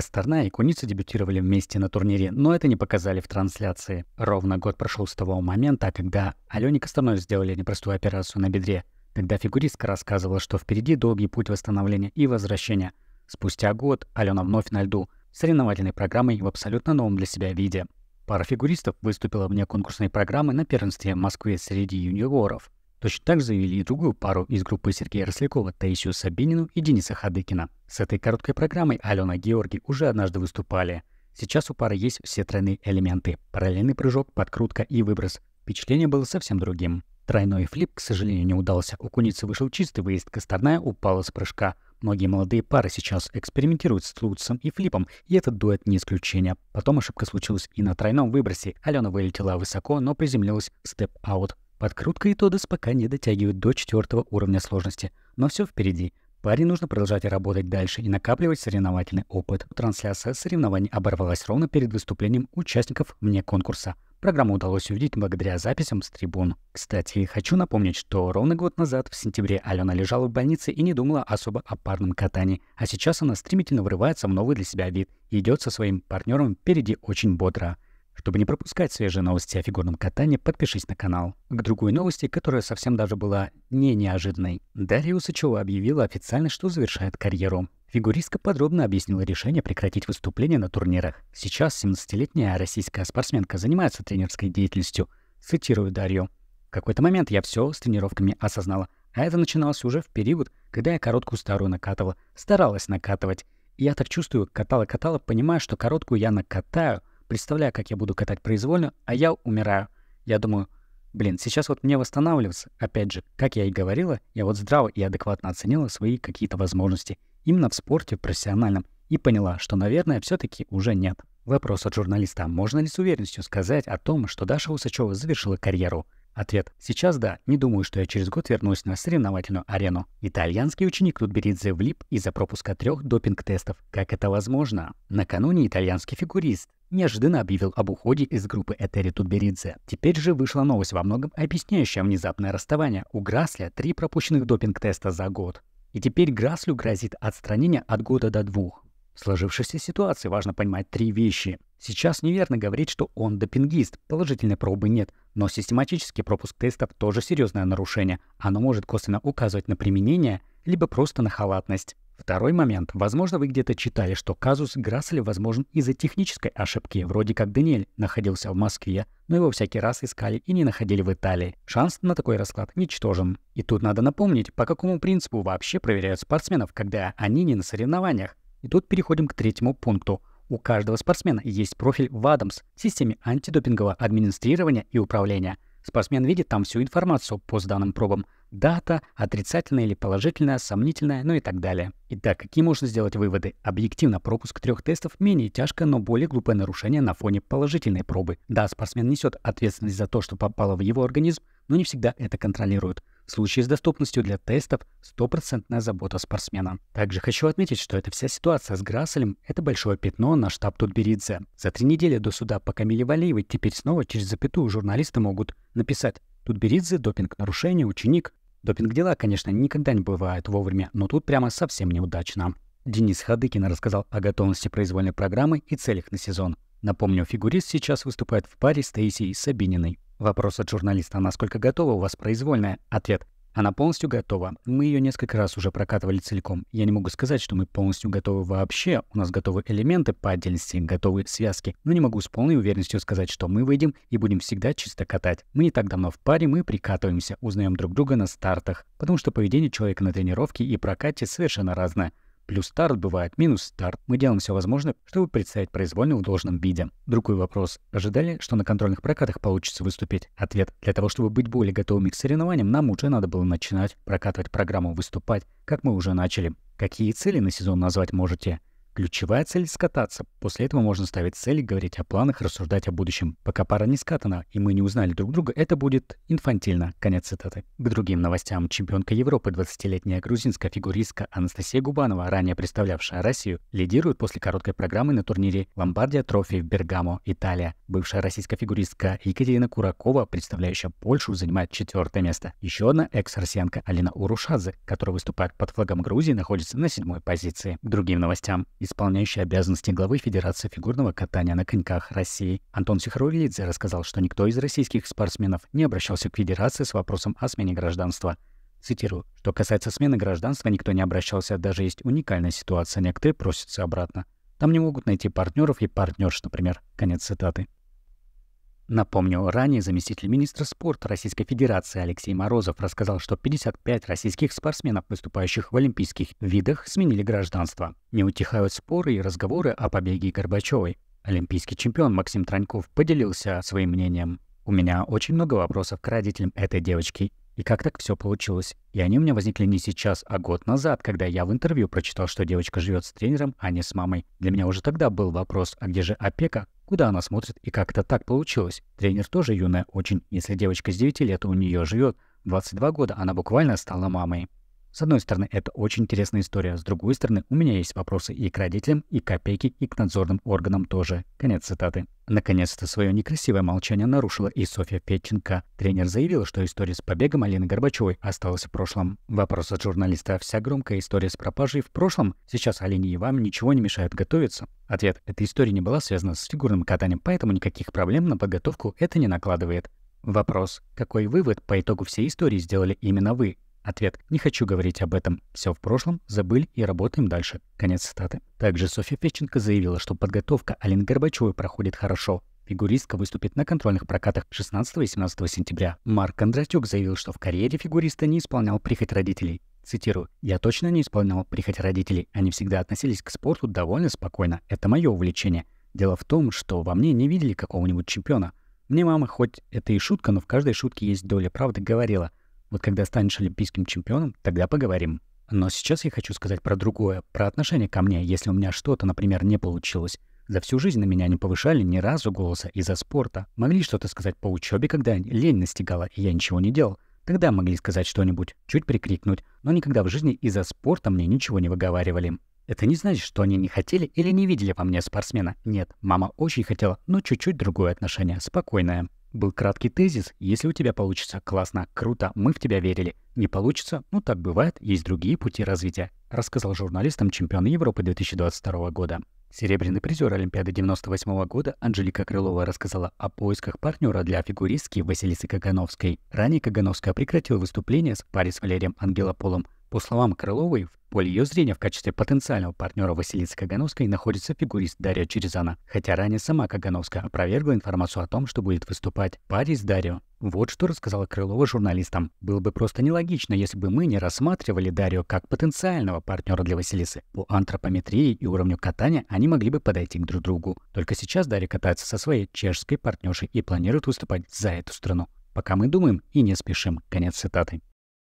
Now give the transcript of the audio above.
Косторная и Куница дебютировали вместе на турнире, но это не показали в трансляции. Ровно год прошел с того момента, когда Алене Косторной сделали непростую операцию на бедре, когда фигуристка рассказывала, что впереди долгий путь восстановления и возвращения. Спустя год Алена вновь на льду, соревновательной программой в абсолютно новом для себя виде. Пара фигуристов выступила вне конкурсной программы на первенстве Москвы среди юниоров. Точно так заявили и другую пару из группы Сергея Рослякова, Таисию Сабинину и Дениса Хадыкина. С этой короткой программой Алена и Георгий уже однажды выступали. Сейчас у пары есть все тройные элементы. Параллельный прыжок, подкрутка и выброс. Впечатление было совсем другим. Тройной флип, к сожалению, не удался. У куницы вышел чистый выезд, Косторная упала с прыжка. Многие молодые пары сейчас экспериментируют с лутсом и флипом, и этот дуэт не исключение. Потом ошибка случилась и на тройном выбросе. Алена вылетела высоко, но приземлилась в степ-аут. Подкрутка и Тодос пока не дотягивает до четвертого уровня сложности, но все впереди. Паре нужно продолжать работать дальше и накапливать соревновательный опыт. Трансляция соревнований оборвалась ровно перед выступлением участников вне конкурса. Программу удалось увидеть благодаря записям с трибун. Кстати, хочу напомнить, что ровно год назад, в сентябре, Алена лежала в больнице и не думала особо о парном катании. А сейчас она стремительно врывается в новый для себя вид и идет со своим партнером впереди очень бодро. Чтобы не пропускать свежие новости о фигурном катании, подпишись на канал. К другой новости, которая совсем даже была не неожиданной. Дарья Усачева объявила официально, что завершает карьеру. Фигуристка подробно объяснила решение прекратить выступления на турнирах. Сейчас 17-летняя российская спортсменка занимается тренерской деятельностью. Цитирую Дарью. В какой-то момент я все с тренировками осознала. А это начиналось уже в период, когда я короткую старую накатывала. Старалась накатывать. И я так чувствую, катала-катала, понимая, что короткую я накатаю – представляю, как я буду катать произвольно, а я умираю. Я думаю, блин, сейчас вот мне восстанавливаться. Опять же, как я и говорила, я вот здраво и адекватно оценила свои какие-то возможности. Именно в спорте, в профессиональном. И поняла, что, наверное, все таки уже нет. Вопрос от журналиста, можно ли с уверенностью сказать о том, что Даша Усачева завершила карьеру? Ответ. Сейчас да. Не думаю, что я через год вернусь на соревновательную арену. Итальянский ученик Тутберидзе влип из-за пропуска трех допинг-тестов. Как это возможно? Накануне итальянский фигурист неожиданно объявил об уходе из группы Этери Тутберидзе. Теперь же вышла новость во многом объясняющая внезапное расставание. У Грасля три пропущенных допинг-теста за год. И теперь Граслю грозит отстранение от года до двух. В сложившейся ситуации важно понимать три вещи. Сейчас неверно говорить, что он допингист, положительной пробы нет, но систематический пропуск тестов тоже серьезное нарушение. Оно может косвенно указывать на применение, либо просто на халатность. Второй момент. Возможно, вы где-то читали, что казус Грасселя возможен из-за технической ошибки, вроде как Даниэль находился в Москве, но его всякий раз искали и не находили в Италии. Шанс на такой расклад ничтожен. И тут надо напомнить, по какому принципу вообще проверяют спортсменов, когда они не на соревнованиях. И тут переходим к третьему пункту. У каждого спортсмена есть профиль в АДАМС, системе антидопингового администрирования и управления. Спортсмен видит там всю информацию по сданным пробам – дата, отрицательная или положительная, сомнительная, ну и так далее. Итак, какие можно сделать выводы? Объективно пропуск трех тестов менее тяжко, но более глупое нарушение на фоне положительной пробы. Да, спортсмен несет ответственность за то, что попало в его организм, но не всегда это контролирует. В случае с доступностью для тестов – стопроцентная забота спортсмена. Также хочу отметить, что эта вся ситуация с Грасселем – это большое пятно на штаб Тутберидзе. За три недели до суда по Камиле Валиевой теперь снова через запятую журналисты могут написать Тутберидзе, допинг-нарушение, ученик. Допинг-дела, конечно, никогда не бывает вовремя, но тут прямо совсем неудачно. Денис Хадыкин рассказал о готовности произвольной программы и целях на сезон. Напомню, фигурист сейчас выступает в паре с Таисией Сабининой. Вопрос от журналиста «Насколько готова у вас произвольная?» Ответ она полностью готова. Мы ее несколько раз уже прокатывали целиком. Я не могу сказать, что мы полностью готовы вообще. У нас готовы элементы по отдельности, готовы связки. Но не могу с полной уверенностью сказать, что мы выйдем и будем всегда чисто катать. Мы не так давно в паре, мы прикатываемся, узнаем друг друга на стартах. Потому что поведение человека на тренировке и прокате совершенно разное. Плюс старт бывает, минус старт. Мы делаем все возможное, чтобы представить произвольную в должном виде. Другой вопрос. Ожидали, что на контрольных прокатах получится выступить? Ответ. Для того, чтобы быть более готовыми к соревнованиям, нам уже надо было начинать прокатывать программу, выступать, как мы уже начали. Какие цели на сезон назвать можете? Ключевая цель — скататься. После этого можно ставить цели, говорить о планах, рассуждать о будущем. Пока пара не скатана, и мы не узнали друг друга, это будет инфантильно. Конец цитаты. К другим новостям. Чемпионка Европы, 20-летняя грузинская фигуристка Анастасия Губанова, ранее представлявшая Россию, лидирует после короткой программы на турнире «Ломбардия Трофи» в Бергамо, Италия. Бывшая российская фигуристка Екатерина Куракова, представляющая Польшу, занимает четвертое место. Еще одна экс-россиянка Алина Урушадзе, которая выступает под флагом Грузии, находится на седьмой позиции. К другим новостям исполняющий обязанности главы Федерации фигурного катания на коньках России. Антон Сихрулидзе рассказал, что никто из российских спортсменов не обращался к Федерации с вопросом о смене гражданства. Цитирую. «Что касается смены гражданства, никто не обращался, даже есть уникальная ситуация, некоторые просятся обратно. Там не могут найти партнеров и партнерш, например». Конец цитаты. Напомню, ранее заместитель министра спорта Российской Федерации Алексей Морозов рассказал, что 55 российских спортсменов, выступающих в олимпийских видах, сменили гражданство. Не утихают споры и разговоры о побеге Горбачевой. Олимпийский чемпион Максим Траньков поделился своим мнением. «У меня очень много вопросов к родителям этой девочки. И как так все получилось? И они у меня возникли не сейчас, а год назад, когда я в интервью прочитал, что девочка живет с тренером, а не с мамой. Для меня уже тогда был вопрос, а где же опека, куда она смотрит и как это так получилось. Тренер тоже юная очень, если девочка с 9 лет у нее живет 22 года, она буквально стала мамой. С одной стороны, это очень интересная история. С другой стороны, у меня есть вопросы и к родителям, и к опеке, и к надзорным органам тоже. Конец цитаты. Наконец-то свое некрасивое молчание нарушила и Софья Петченко. Тренер заявила, что история с побегом Алины Горбачевой осталась в прошлом. Вопрос от журналиста. Вся громкая история с пропажей в прошлом? Сейчас Алине и вам ничего не мешает готовиться? Ответ. Эта история не была связана с фигурным катанием, поэтому никаких проблем на подготовку это не накладывает. Вопрос. Какой вывод по итогу всей истории сделали именно вы? Ответ. Не хочу говорить об этом. Все в прошлом, забыли и работаем дальше. Конец цитаты. Также Софья Фещенко заявила, что подготовка Алины Горбачевой проходит хорошо. Фигуристка выступит на контрольных прокатах 16 и 17 сентября. Марк Кондратюк заявил, что в карьере фигуриста не исполнял прихоть родителей. Цитирую. «Я точно не исполнял прихоть родителей. Они всегда относились к спорту довольно спокойно. Это мое увлечение. Дело в том, что во мне не видели какого-нибудь чемпиона. Мне мама, хоть это и шутка, но в каждой шутке есть доля правды, говорила. Вот когда станешь олимпийским чемпионом, тогда поговорим. Но сейчас я хочу сказать про другое, про отношение ко мне, если у меня что-то, например, не получилось. За всю жизнь на меня не повышали ни разу голоса из-за спорта. Могли что-то сказать по учебе, когда лень настигала, и я ничего не делал. Тогда могли сказать что-нибудь, чуть прикрикнуть, но никогда в жизни из-за спорта мне ничего не выговаривали. Это не значит, что они не хотели или не видели во мне спортсмена. Нет, мама очень хотела, но чуть-чуть другое отношение, спокойное. Был краткий тезис. Если у тебя получится, классно, круто, мы в тебя верили. Не получится, ну так бывает, есть другие пути развития, рассказал журналистам чемпион Европы 2022 года. Серебряный призер Олимпиады 98 года Анжелика Крылова рассказала о поисках партнера для фигуристки Василисы Кагановской. Ранее Кагановская прекратила выступление с паре с Валерием Ангелополом, по словам Крыловой, в поле ее зрения в качестве потенциального партнера Василисы Кагановской находится фигурист Дарья Черезана, хотя ранее сама Кагановская опровергла информацию о том, что будет выступать в паре с Дарью. Вот что рассказала Крылова журналистам. Было бы просто нелогично, если бы мы не рассматривали Дарью как потенциального партнера для Василисы. По антропометрии и уровню катания они могли бы подойти к друг другу. Только сейчас Дарья катается со своей чешской партнершей и планирует выступать за эту страну. Пока мы думаем и не спешим. Конец цитаты.